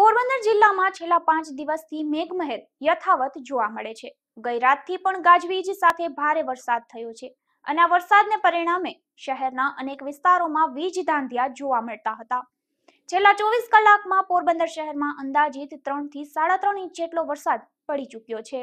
પોરબંદર જિલ્લામાં છેલ્લા પાંચ દિવસથી મેઘમહેર યથાવત જોવા મળે છે ગઈ રાતથી પણ ગાજવીજ સાથે ભારે વરસાદ થયો છે અને આ વરસાદને પરિણામે શહેરના અનેક વિસ્તારોમાં વીજ ધાંધિયા જોવા મળતા હતા છેલ્લા ચોવીસ કલાકમાં પોરબંદર શહેરમાં અંદાજિત ત્રણથી સાડા ત્રણ ઇંચ જેટલો વરસાદ પડી ચૂક્યો છે